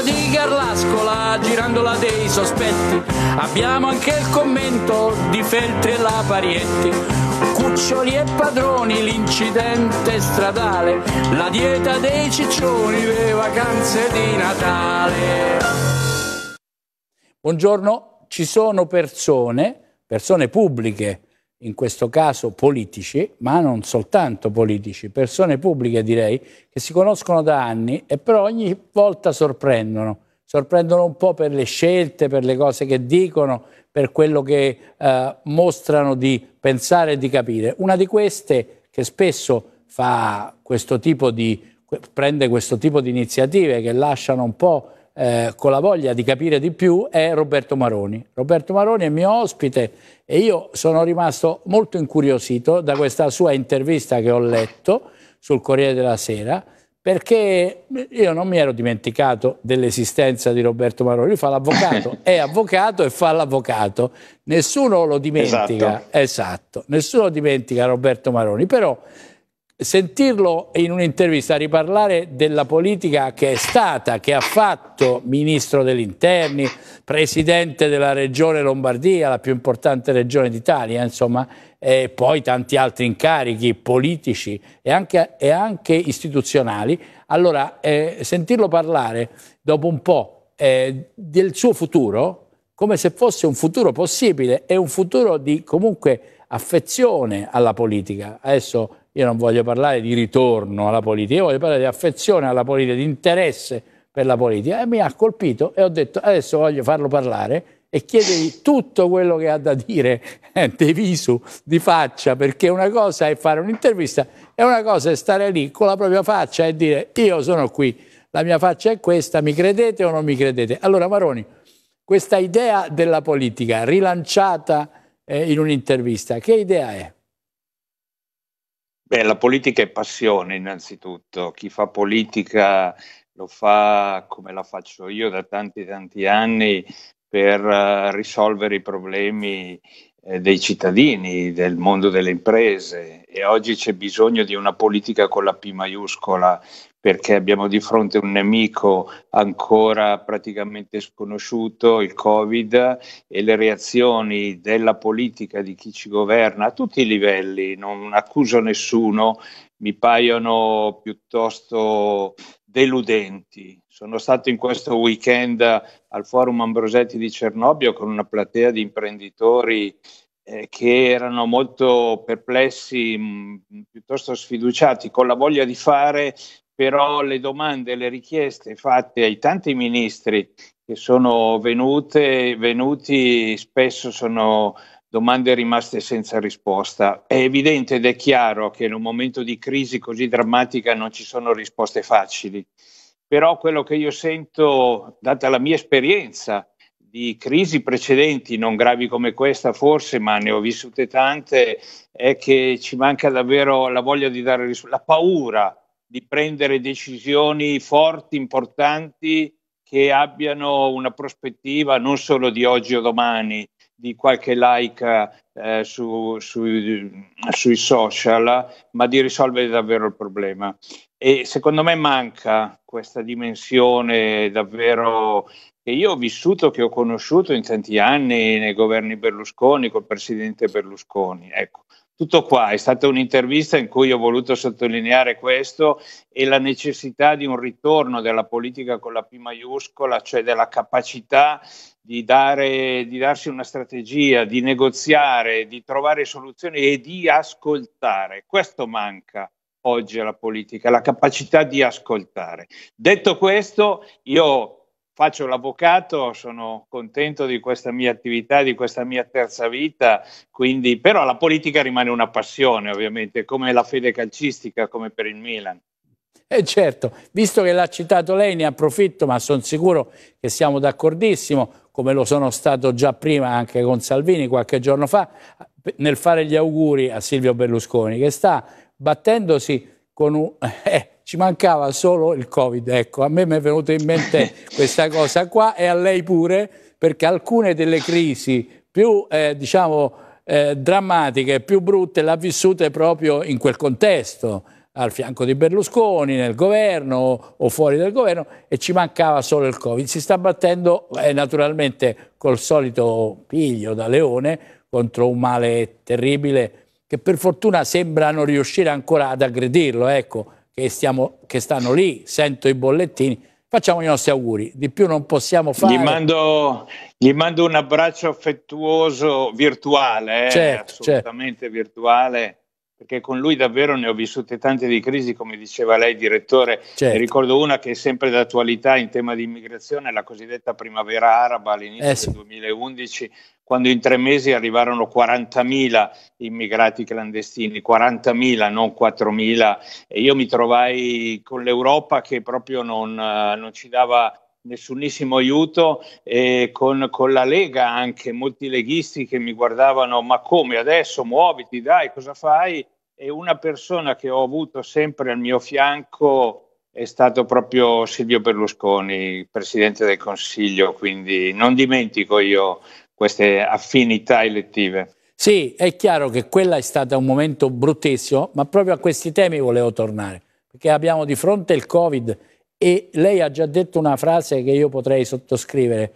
casa di Garlascola, girandola dei sospetti. Abbiamo anche il commento di Feltri e la Parietti. Cuccioli e padroni, l'incidente stradale, la dieta dei ciccioni, le vacanze di Natale. Buongiorno, ci sono persone, persone pubbliche, in questo caso politici, ma non soltanto politici, persone pubbliche direi, che si conoscono da anni e però ogni volta sorprendono, sorprendono un po' per le scelte, per le cose che dicono, per quello che eh, mostrano di pensare e di capire. Una di queste che spesso fa questo tipo di, prende questo tipo di iniziative che lasciano un po' eh, con la voglia di capire di più è Roberto Maroni. Roberto Maroni è mio ospite e io sono rimasto molto incuriosito da questa sua intervista che ho letto sul Corriere della Sera perché io non mi ero dimenticato dell'esistenza di Roberto Maroni, lui fa l'avvocato, è avvocato e fa l'avvocato, nessuno lo dimentica, esatto. esatto, nessuno dimentica Roberto Maroni, però sentirlo in un'intervista riparlare della politica che è stata, che ha fatto ministro degli interni, presidente della regione Lombardia, la più importante regione d'Italia, insomma, e poi tanti altri incarichi politici e anche, e anche istituzionali. Allora, eh, sentirlo parlare dopo un po' eh, del suo futuro, come se fosse un futuro possibile, è un futuro di comunque affezione alla politica. Adesso io non voglio parlare di ritorno alla politica, io voglio parlare di affezione alla politica, di interesse per la politica. E mi ha colpito e ho detto adesso voglio farlo parlare e chiedergli tutto quello che ha da dire eh, di di faccia, perché una cosa è fare un'intervista e una cosa è stare lì con la propria faccia e dire io sono qui, la mia faccia è questa, mi credete o non mi credete? Allora Maroni, questa idea della politica rilanciata eh, in un'intervista, che idea è? Beh, la politica è passione innanzitutto, chi fa politica lo fa come la faccio io da tanti tanti anni per eh, risolvere i problemi eh, dei cittadini, del mondo delle imprese, e oggi c'è bisogno di una politica con la P maiuscola perché abbiamo di fronte un nemico ancora praticamente sconosciuto, il Covid, e le reazioni della politica, di chi ci governa a tutti i livelli, non accuso nessuno, mi paiono piuttosto deludenti. Sono stato in questo weekend al Forum Ambrosetti di Cernobbio con una platea di imprenditori eh, che erano molto perplessi, mh, mm, piuttosto sfiduciati, con la voglia di fare, però le domande, le richieste fatte ai tanti ministri che sono venute, venuti spesso sono domande rimaste senza risposta. È evidente ed è chiaro che in un momento di crisi così drammatica non ci sono risposte facili, però quello che io sento, data la mia esperienza, di crisi precedenti, non gravi come questa forse, ma ne ho vissute tante, è che ci manca davvero la voglia di dare risultati, la paura di prendere decisioni forti, importanti, che abbiano una prospettiva non solo di oggi o domani, di qualche like eh, su, su, sui social, ma di risolvere davvero il problema. E secondo me manca questa dimensione davvero che io ho vissuto, che ho conosciuto in tanti anni nei governi Berlusconi, col presidente Berlusconi. Ecco, tutto qua, è stata un'intervista in cui ho voluto sottolineare questo e la necessità di un ritorno della politica con la P maiuscola, cioè della capacità di, dare, di darsi una strategia, di negoziare, di trovare soluzioni e di ascoltare. Questo manca oggi alla politica, la capacità di ascoltare. Detto questo, io faccio l'avvocato, sono contento di questa mia attività, di questa mia terza vita, quindi, però la politica rimane una passione ovviamente, come la fede calcistica, come per il Milan. E eh certo, visto che l'ha citato lei ne approfitto, ma sono sicuro che siamo d'accordissimo, come lo sono stato già prima anche con Salvini qualche giorno fa, nel fare gli auguri a Silvio Berlusconi, che sta battendosi un, eh, ci mancava solo il Covid, ecco, a me mi è venuta in mente questa cosa qua e a lei pure, perché alcune delle crisi più, eh, diciamo, eh, drammatiche, più brutte, l'ha vissute proprio in quel contesto, al fianco di Berlusconi, nel governo o fuori dal governo, e ci mancava solo il Covid. Si sta battendo eh, naturalmente col solito piglio da leone contro un male terribile che per fortuna sembrano riuscire ancora ad aggredirlo, ecco, che, stiamo, che stanno lì, sento i bollettini, facciamo i nostri auguri, di più non possiamo fare. Gli mando, gli mando un abbraccio affettuoso virtuale, eh? certo, certo. assolutamente certo. virtuale perché con lui davvero ne ho vissute tante di crisi, come diceva lei, direttore. Certo. ricordo una che è sempre d'attualità in tema di immigrazione, la cosiddetta primavera araba all'inizio eh sì. del 2011, quando in tre mesi arrivarono 40.000 immigrati clandestini, 40.000, non 4.000, e io mi trovai con l'Europa che proprio non, eh, non ci dava nessunissimo aiuto e con, con, la Lega anche molti leghisti che mi guardavano ma come adesso muoviti dai cosa fai e una persona che ho avuto sempre al mio fianco è stato proprio Silvio Berlusconi presidente del Consiglio quindi non dimentico io queste affinità elettive sì è chiaro che quella è stata un momento bruttissimo ma proprio a questi temi volevo tornare perché abbiamo di fronte il Covid e lei ha già detto una frase che io potrei sottoscrivere.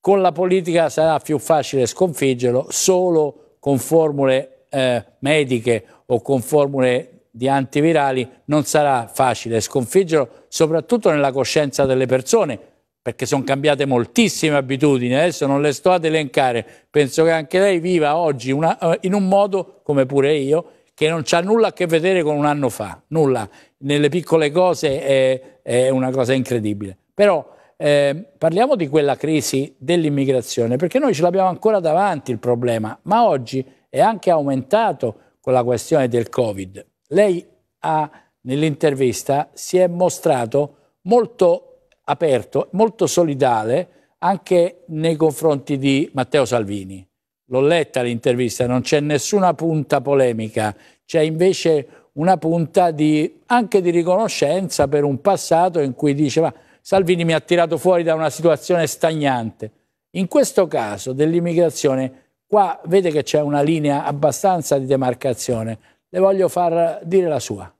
Con la politica sarà più facile sconfiggerlo solo con formule eh, mediche o con formule di antivirali non sarà facile sconfiggerlo, soprattutto nella coscienza delle persone, perché sono cambiate moltissime abitudini, adesso non le sto ad elencare, penso che anche lei viva oggi una, eh, in un modo, come pure io, che non ha nulla a che vedere con un anno fa, nulla nelle piccole cose è, è una cosa incredibile. Però eh, parliamo di quella crisi dell'immigrazione, perché noi ce l'abbiamo ancora davanti il problema, ma oggi è anche aumentato con la questione del Covid. Lei ha, nell'intervista si è mostrato molto aperto, molto solidale anche nei confronti di Matteo Salvini. L'ho letta l'intervista, non c'è nessuna punta polemica, c'è invece una punta di, anche di riconoscenza per un passato in cui diceva Salvini mi ha tirato fuori da una situazione stagnante. In questo caso dell'immigrazione, qua vede che c'è una linea abbastanza di demarcazione. Le voglio far dire la sua.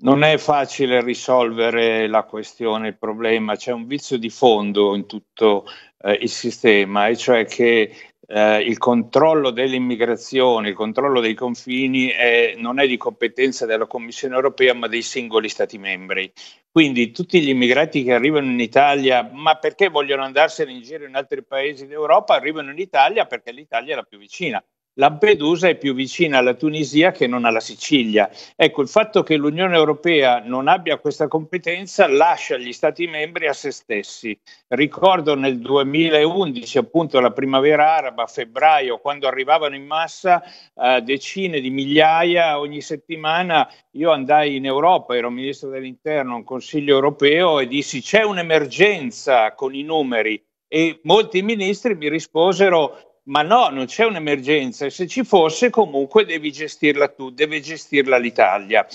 Non è facile risolvere la questione, il problema, c'è un vizio di fondo in tutto eh, il sistema, e cioè che eh, il controllo dell'immigrazione, il controllo dei confini è, eh, non è di competenza della Commissione europea ma dei singoli Stati membri. Quindi tutti gli immigrati che arrivano in Italia, ma perché vogliono andarsene in giro in altri paesi d'Europa, arrivano in Italia perché l'Italia è la più vicina. Lampedusa è più vicina alla Tunisia che non alla Sicilia. Ecco, il fatto che l'Unione Europea non abbia questa competenza lascia gli Stati membri a se stessi. Ricordo nel 2011, appunto la primavera araba, a febbraio, quando arrivavano in massa eh, decine di migliaia ogni settimana, io andai in Europa, ero ministro dell'interno, un consiglio europeo e dissi c'è un'emergenza con i numeri e molti ministri mi risposero ma no, non c'è un'emergenza e se ci fosse comunque devi gestirla tu, deve gestirla l'Italia.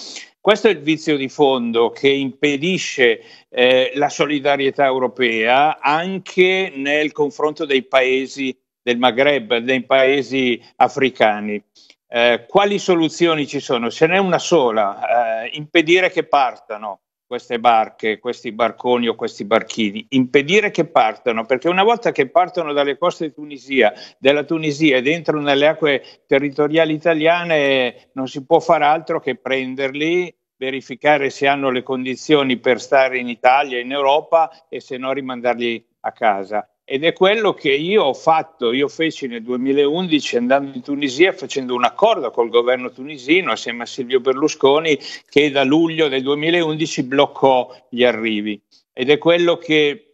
Questo è il vizio di fondo che impedisce eh, la solidarietà europea anche nel confronto dei paesi del Maghreb, dei paesi africani. Eh, quali soluzioni ci sono? Ce n'è una sola, eh, impedire che partano queste barche, questi barconi o questi barchini, impedire che partano, perché una volta che partono dalle coste di Tunisia, della Tunisia ed entrano nelle acque territoriali italiane, non si può fare altro che prenderli, verificare se hanno le condizioni per stare in Italia, in Europa e se no rimandarli a casa. Ed è quello che io ho fatto, io feci nel 2011 andando in Tunisia facendo un accordo col governo tunisino assieme a Silvio Berlusconi che da luglio del 2011 bloccò gli arrivi. Ed è quello che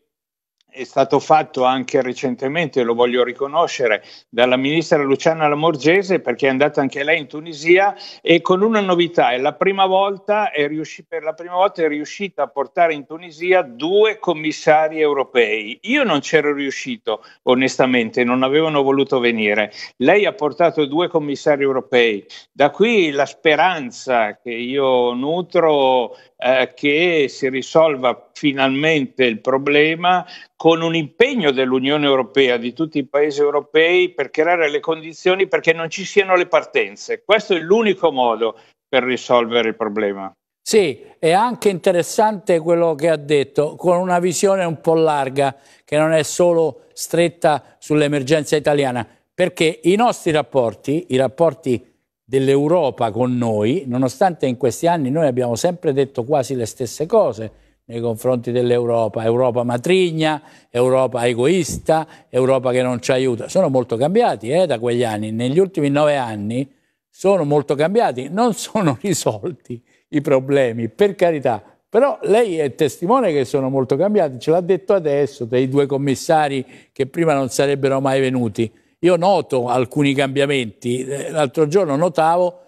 è stato fatto anche recentemente, lo voglio riconoscere, dalla ministra Luciana Lamorgese perché è andata anche lei in Tunisia e con una novità, è la prima volta, è riusci- per la prima volta è riuscita a portare in Tunisia due commissari europei. Io non c'ero riuscito, onestamente, non avevano voluto venire. Lei ha portato due commissari europei. Da qui la speranza che io nutro eh, che si risolva finalmente il problema con un impegno dell'Unione Europea, di tutti i paesi europei, per creare le condizioni perché non ci siano le partenze. Questo è l'unico modo per risolvere il problema. Sì, è anche interessante quello che ha detto, con una visione un po' larga, che non è solo stretta sull'emergenza italiana, perché i nostri rapporti, i rapporti dell'Europa con noi, nonostante in questi anni noi abbiamo sempre detto quasi le stesse cose nei confronti dell'Europa, Europa matrigna, Europa egoista, Europa che non ci aiuta, sono molto cambiati eh, da quegli anni, negli ultimi nove anni sono molto cambiati, non sono risolti i problemi, per carità, però lei è testimone che sono molto cambiati, ce l'ha detto adesso dei due commissari che prima non sarebbero mai venuti. Io noto alcuni cambiamenti. Eh, l'altro giorno notavo,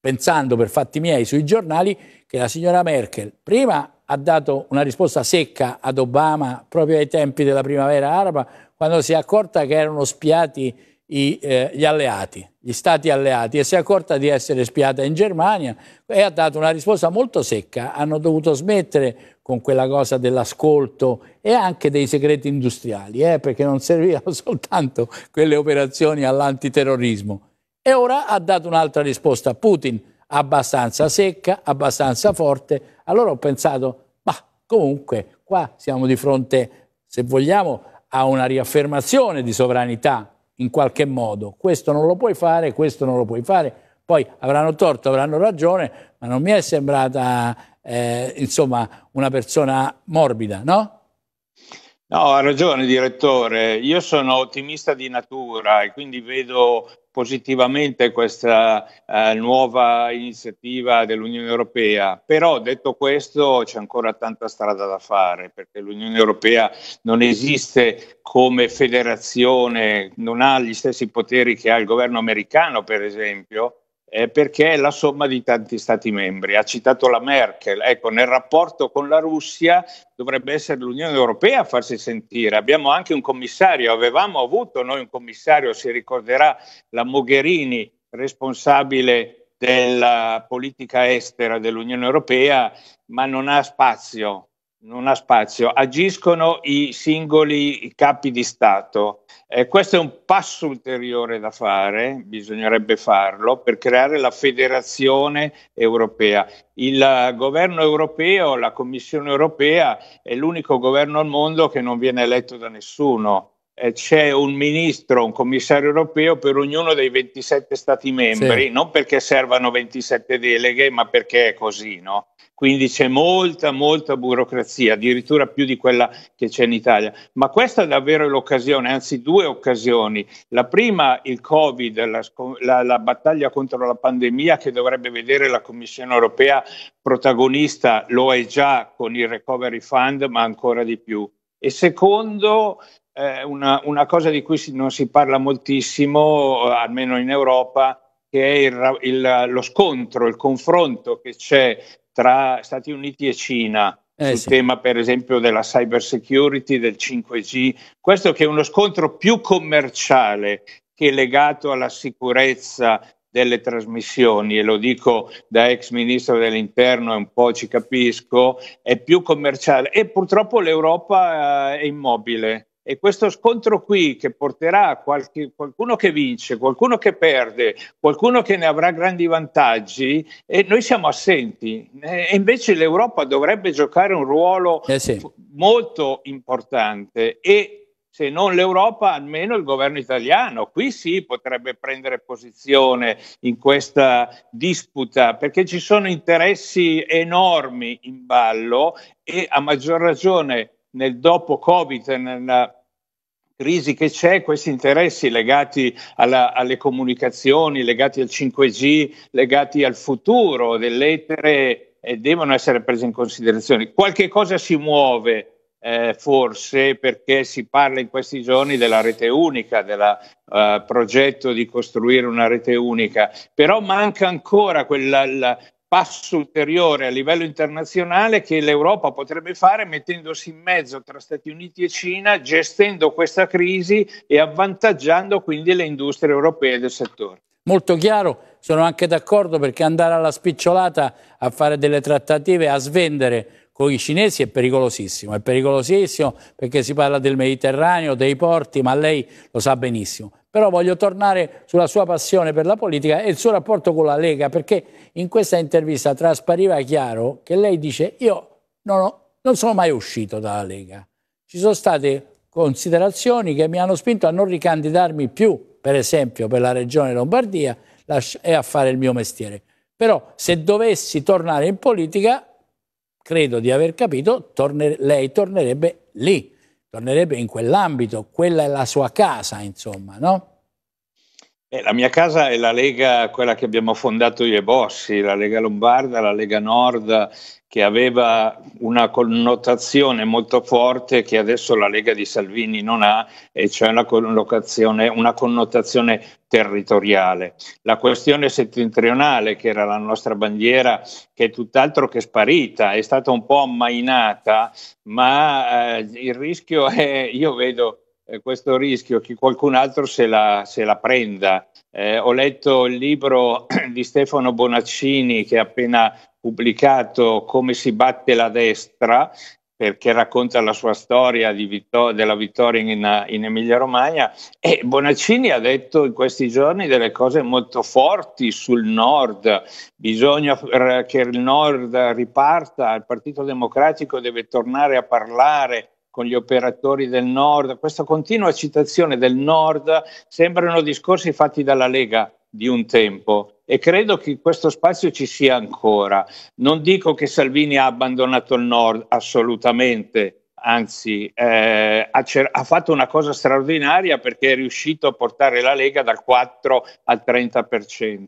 pensando per fatti miei sui giornali, che la signora Merkel prima ha dato una risposta secca ad Obama proprio ai tempi della primavera araba, quando si è accorta che erano spiati i, eh, gli alleati, gli stati alleati, e si è accorta di essere spiata in Germania e ha dato una risposta molto secca. Hanno dovuto smettere con quella cosa dell'ascolto e anche dei segreti industriali, eh, perché non servivano soltanto quelle operazioni all'antiterrorismo. E ora ha dato un'altra risposta a Putin, abbastanza secca, abbastanza forte. Allora ho pensato, ma comunque qua siamo di fronte, se vogliamo, a una riaffermazione di sovranità in qualche modo. Questo non lo puoi fare, questo non lo puoi fare. Poi avranno torto, avranno ragione, ma non mi è sembrata eh, insomma, una persona morbida, no? No, ha ragione direttore, io sono ottimista di natura e quindi vedo positivamente questa eh, nuova iniziativa dell'Unione Europea, però detto questo c'è ancora tanta strada da fare perché l'Unione Europea non esiste come federazione, non ha gli stessi poteri che ha il governo americano per esempio eh, perché è la somma di tanti Stati membri. Ha citato la Merkel, ecco, nel rapporto con la Russia dovrebbe essere l'Unione Europea a farsi sentire. Abbiamo anche un commissario, avevamo avuto noi un commissario, si ricorderà la Mogherini, responsabile della politica estera dell'Unione Europea, ma non ha spazio non ha spazio, agiscono i singoli capi di Stato. Eh, questo è un passo ulteriore da fare, bisognerebbe farlo, per creare la federazione europea. Il eh, governo europeo, la Commissione europea, è l'unico governo al mondo che non viene eletto da nessuno. Eh, c'è un ministro, un commissario europeo per ognuno dei 27 Stati membri, sì. non perché servano 27 deleghe, ma perché è così, no? Quindi c'è molta, molta burocrazia, addirittura più di quella che c'è in Italia. Ma questa è davvero l'occasione, anzi due occasioni. La prima, il Covid, la, la, la battaglia contro la pandemia che dovrebbe vedere la Commissione europea protagonista, lo è già con il Recovery Fund, ma ancora di più. E secondo, eh, una, una, cosa di cui si, non si parla moltissimo, eh, almeno in Europa, che è il, il, lo scontro, il confronto che c'è tra Stati Uniti e Cina. Eh, sul sì. tema per esempio della cyber security, del 5G, questo che è uno scontro più commerciale che legato alla sicurezza delle trasmissioni, e lo dico da ex ministro dell'interno e un po' ci capisco, è più commerciale e purtroppo l'Europa eh, è immobile. E questo scontro qui che porterà qualche, qualcuno che vince, qualcuno che perde, qualcuno che ne avrà grandi vantaggi, e noi siamo assenti. E invece l'Europa dovrebbe giocare un ruolo eh sì. molto importante e se non l'Europa, almeno il governo italiano. Qui sì potrebbe prendere posizione in questa disputa, perché ci sono interessi enormi in ballo e a maggior ragione nel dopo Covid, nella crisi che c'è, questi interessi legati alla, alle comunicazioni, legati al 5G, legati al futuro dell'etere eh, devono essere presi in considerazione. Qualche cosa si muove. Eh, forse perché si parla in questi giorni della rete unica, del eh, progetto di costruire una rete unica, però manca ancora quella, la, passo ulteriore a livello internazionale che l'Europa potrebbe fare mettendosi in mezzo tra Stati Uniti e Cina, gestendo questa crisi e avvantaggiando quindi le industrie europee del settore. Molto chiaro, sono anche d'accordo perché andare alla spicciolata a fare delle trattative, a svendere con i cinesi è pericolosissimo, è pericolosissimo perché si parla del Mediterraneo, dei porti, ma lei lo sa benissimo però voglio tornare sulla sua passione per la politica e il suo rapporto con la Lega, perché in questa intervista traspariva chiaro che lei dice io non, ho, non sono mai uscito dalla Lega, ci sono state considerazioni che mi hanno spinto a non ricandidarmi più, per esempio, per la regione Lombardia e a fare il mio mestiere. Però se dovessi tornare in politica, credo di aver capito, torner lei tornerebbe lì tornerebbe in quell'ambito, quella è la sua casa, insomma, no? Eh, la mia casa è la Lega, quella che abbiamo fondato io e Bossi, la Lega Lombarda, la Lega Nord, che aveva una connotazione molto forte che adesso la Lega di Salvini non ha, e cioè una, una connotazione territoriale. La questione settentrionale, che era la nostra bandiera, che è tutt'altro che sparita, è stata un po' ammainata, ma eh, il rischio è, io vedo eh, questo rischio che qualcun altro se la, se la prenda. Eh, ho letto il libro di Stefano Bonaccini che ha appena pubblicato Come si batte la destra, perché racconta la sua storia vittor- della vittoria in, in Emilia-Romagna. E Bonaccini ha detto in questi giorni delle cose molto forti sul nord. Bisogna che il nord riparta, il Partito Democratico deve tornare a parlare con gli operatori del nord, questa continua citazione del nord sembrano discorsi fatti dalla Lega di un tempo e credo che questo spazio ci sia ancora. Non dico che Salvini ha abbandonato il nord, assolutamente, anzi eh, ha, cer- ha, fatto una cosa straordinaria perché è riuscito a portare la Lega dal 4 al 30%.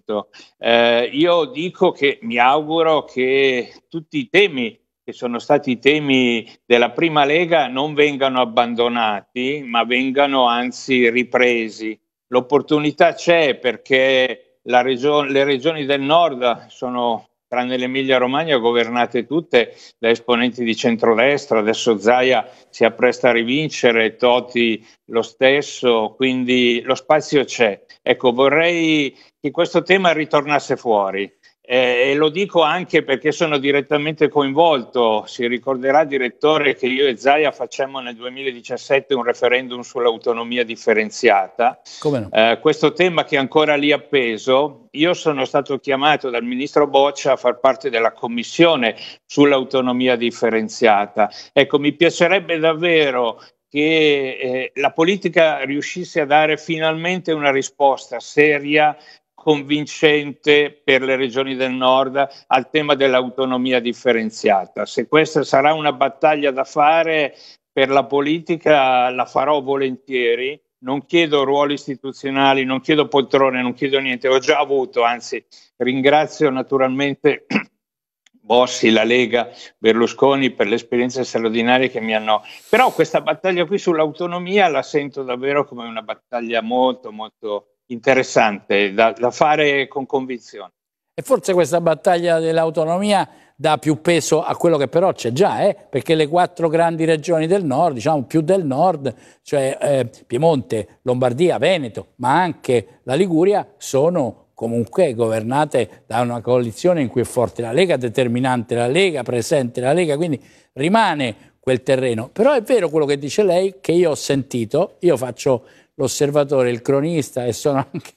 Eh, io dico che mi auguro che tutti i temi che sono stati i temi della prima lega non vengano abbandonati, ma vengano anzi ripresi. L'opportunità c'è perché region- le regioni del nord sono, tranne l'Emilia Romagna, governate tutte da esponenti di centrodestra. Adesso Zaia si appresta a rivincere, Toti lo stesso, quindi lo spazio c'è. Ecco, vorrei che questo tema ritornasse fuori eh, e lo dico anche perché sono direttamente coinvolto. Si ricorderà, direttore, che io e Zaia facciamo nel 2017 un referendum sull'autonomia differenziata. No? Eh, questo tema che è ancora lì appeso, io sono stato chiamato dal ministro Boccia a far parte della commissione sull'autonomia differenziata. Ecco, mi piacerebbe davvero che eh, la politica riuscisse a dare finalmente una risposta seria convincente per le regioni del nord al tema dell'autonomia differenziata. Se questa sarà una battaglia da fare per la politica, la farò volentieri. Non chiedo ruoli istituzionali, non chiedo poltrone, non chiedo niente, ho già avuto, anzi ringrazio naturalmente Bossi, la Lega, Berlusconi per le esperienze straordinarie che mi hanno. Però questa battaglia qui sull'autonomia la sento davvero come una battaglia molto, molto interessante da, da fare con convinzione. E forse questa battaglia dell'autonomia dà più peso a quello che però c'è già, eh? perché le quattro grandi regioni del nord, diciamo più del nord, cioè eh, Piemonte, Lombardia, Veneto, ma anche la Liguria, sono comunque governate da una coalizione in cui è forte la Lega, determinante la Lega, presente la Lega, quindi rimane quel terreno. Però è vero quello che dice lei, che io ho sentito, io faccio l'osservatore, il cronista e sono anche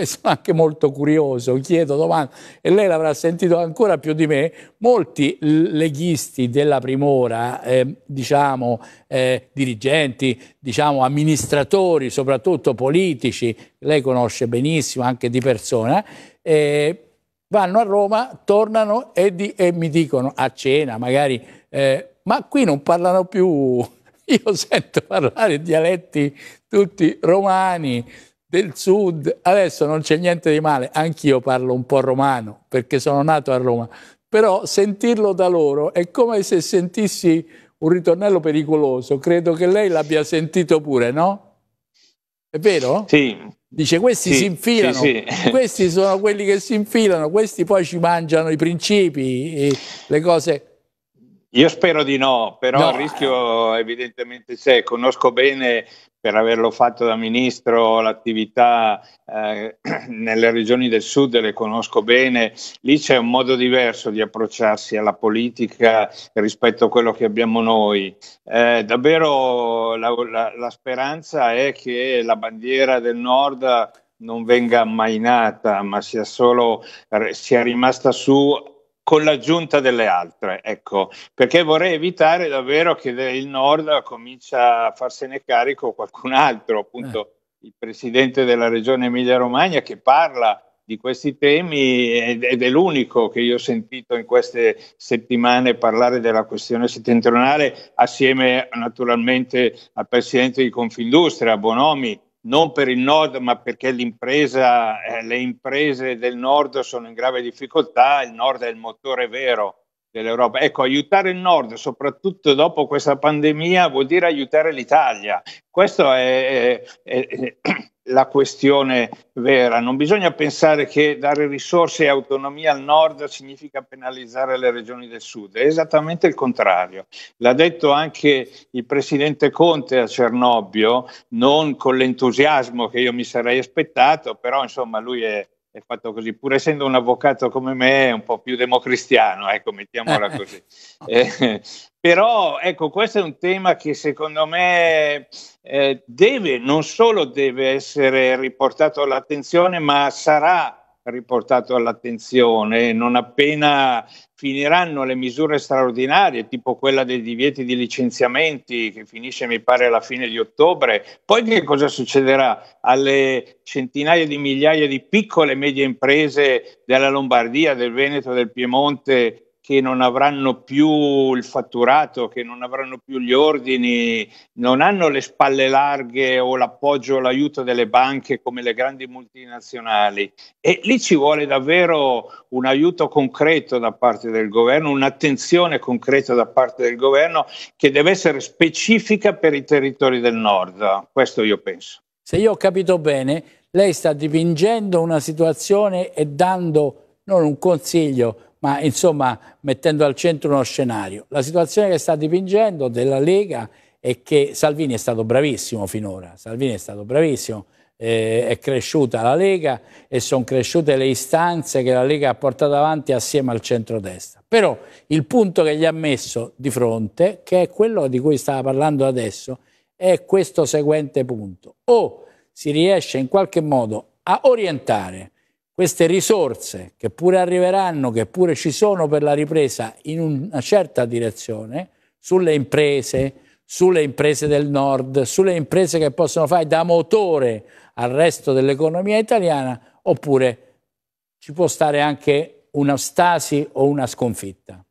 e sono anche molto curioso, chiedo domande, e lei l'avrà sentito ancora più di me, molti leghisti della primora, eh, diciamo eh, dirigenti, diciamo amministratori, soprattutto politici, lei conosce benissimo anche di persona, eh, vanno a Roma, tornano e, di, e, mi dicono a cena magari, eh, ma qui non parlano più Io sento parlare dialetti tutti romani del sud, adesso non c'è niente di male, anch'io parlo un po' romano perché sono nato a Roma, però sentirlo da loro è come se sentissi un ritornello pericoloso, credo che lei l'abbia sentito pure, no? È vero? Sì. Dice questi sì, si infilano, sì, sì. questi sono quelli che si infilano, questi poi ci mangiano i principi, le cose. Io spero di no, però no. il rischio evidentemente c'è. Conosco bene, per averlo fatto da ministro, l'attività eh, nelle regioni del sud, le conosco bene. Lì c'è un modo diverso di approcciarsi alla politica rispetto a quello che abbiamo noi. Eh, davvero la, la, la speranza è che la bandiera del nord non venga mai nata, ma sia solo sia rimasta su con l'aggiunta delle altre, ecco, perché vorrei evitare davvero che il Nord comincia a farsene carico qualcun altro, appunto eh. il presidente della regione Emilia-Romagna che parla di questi temi ed è l'unico che io ho sentito in queste settimane parlare della questione settentrionale assieme naturalmente al presidente di Confindustria, Bonomi, non per il nord, ma perché eh, le imprese del nord sono in grave difficoltà, il nord è il motore vero dell'Europa. Ecco, aiutare il nord, soprattutto dopo questa pandemia, vuol dire aiutare l'Italia. Questa è, è, è, la questione vera. Non bisogna pensare che dare risorse e autonomia al nord significa penalizzare le regioni del sud, è esattamente il contrario. L'ha detto anche il presidente Conte a Cernobbio, non con l'entusiasmo che io mi sarei aspettato, però insomma lui è è fatto così, pur essendo un avvocato come me, un po' più democristiano, ecco, mettiamola eh. così. Eh, però, ecco, questo è un tema che secondo me eh, deve, non solo deve essere riportato all'attenzione, ma sarà riportato all'attenzione non appena finiranno le misure straordinarie, tipo quella dei divieti di licenziamenti che finisce mi pare alla fine di ottobre, poi che cosa succederà alle centinaia di migliaia di piccole e medie imprese della Lombardia, del Veneto, del Piemonte che non avranno più il fatturato, che non avranno più gli ordini, non hanno le spalle larghe o l'appoggio o l'aiuto delle banche come le grandi multinazionali. E lì ci vuole davvero un aiuto concreto da parte del governo, un'attenzione concreta da parte del governo che deve essere specifica per i territori del nord. Questo io penso. Se io ho capito bene, lei sta dipingendo una situazione e dando non un consiglio, ma insomma mettendo al centro uno scenario. La situazione che sta dipingendo della Lega è che Salvini è stato bravissimo finora, Salvini è stato bravissimo, eh, è cresciuta la Lega e sono cresciute le istanze che la Lega ha portato avanti assieme al centrodestra. Però il punto che gli ha messo di fronte, che è quello di cui stava parlando adesso, è questo seguente punto. O si riesce in qualche modo a orientare queste risorse che pure arriveranno, che pure ci sono per la ripresa in una certa direzione, sulle imprese, sulle imprese del nord, sulle imprese che possono fare da motore al resto dell'economia italiana, oppure ci può stare anche una stasi o una sconfitta.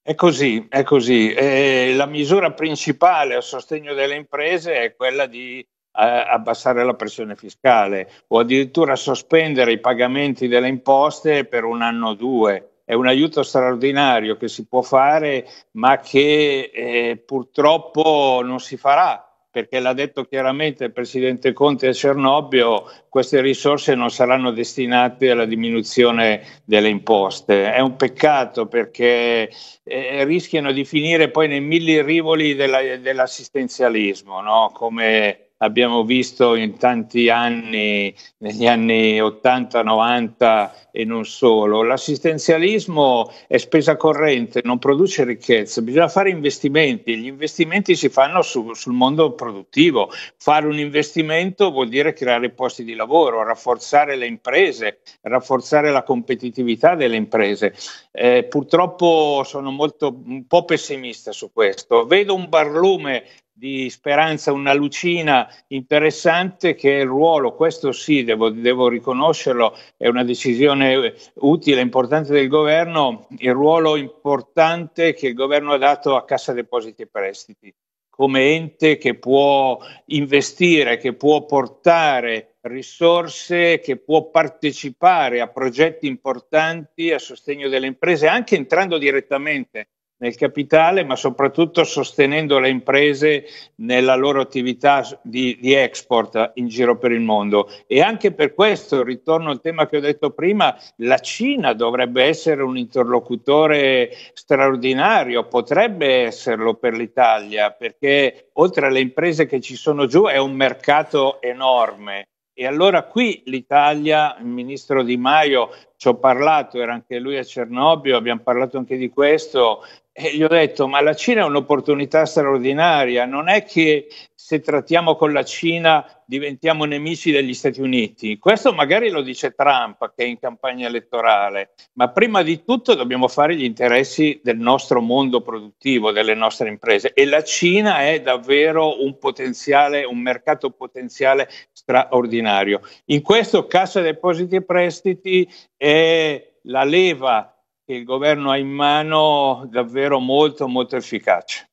È così, è così. Eh, la misura principale a sostegno delle imprese è quella di abbassare la pressione fiscale o addirittura sospendere i pagamenti delle imposte per un anno o due. È un aiuto straordinario che si può fare, ma che eh, purtroppo non si farà perché l'ha detto chiaramente il presidente Conte a Cernobbio, queste risorse non saranno destinate alla diminuzione delle imposte. È un peccato perché eh, rischiano di finire poi nei mille rivoli della, dell'assistenzialismo, no? come abbiamo visto in tanti anni, negli anni 80, 90 e non solo. L'assistenzialismo è spesa corrente, non produce ricchezza, bisogna fare investimenti, gli investimenti si fanno su, sul mondo produttivo, fare un investimento vuol dire creare posti di lavoro, rafforzare le imprese, rafforzare la competitività delle imprese. Eh, purtroppo sono molto un po' pessimista su questo, vedo un barlume di Speranza una lucina interessante che è il ruolo, questo sì, devo, devo, riconoscerlo, è una decisione utile, importante del governo, il ruolo importante che il governo ha dato a Cassa Depositi e Prestiti come ente che può investire, che può portare risorse, che può partecipare a progetti importanti a sostegno delle imprese, anche entrando direttamente nel capitale, ma soprattutto sostenendo le imprese nella loro attività di, di, export in giro per il mondo. E anche per questo, ritorno al tema che ho detto prima, la Cina dovrebbe essere un interlocutore straordinario, potrebbe esserlo per l'Italia, perché oltre alle imprese che ci sono giù è un mercato enorme e allora qui l'Italia, il ministro Di Maio, ci ho parlato, era anche lui a Cernobbio, abbiamo parlato anche di questo, e gli ho detto, ma la Cina è un'opportunità straordinaria, non è che se trattiamo con la Cina diventiamo nemici degli Stati Uniti. Questo magari lo dice Trump che è in campagna elettorale, ma prima di tutto dobbiamo fare gli interessi del nostro mondo produttivo, delle nostre imprese e la Cina è davvero un potenziale, un mercato potenziale straordinario. In questo Cassa Depositi e Prestiti è la leva che il governo ha in mano davvero molto molto efficace.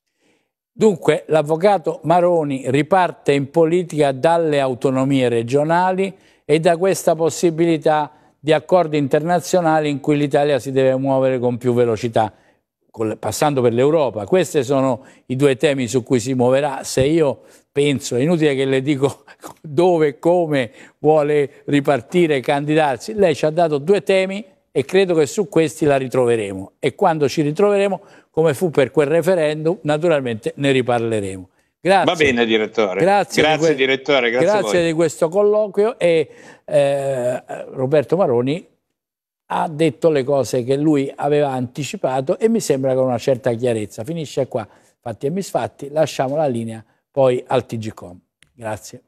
Dunque l'avvocato Maroni riparte in politica dalle autonomie regionali e da questa possibilità di accordi internazionali in cui l'Italia si deve muovere con più velocità, passando per l'Europa. Questi sono i due temi su cui si muoverà. Se io penso, è inutile che le dico dove e come vuole ripartire e candidarsi, lei ci ha dato due temi e credo che su questi la ritroveremo e quando ci ritroveremo come fu per quel referendum, naturalmente ne riparleremo. Grazie. Va bene, direttore. Grazie, grazie di direttore. Grazie, grazie di questo colloquio e eh, Roberto Maroni ha detto le cose che lui aveva anticipato e mi sembra con una certa chiarezza. Finisce qua, fatti e misfatti, lasciamo la linea poi al TGCOM. Grazie.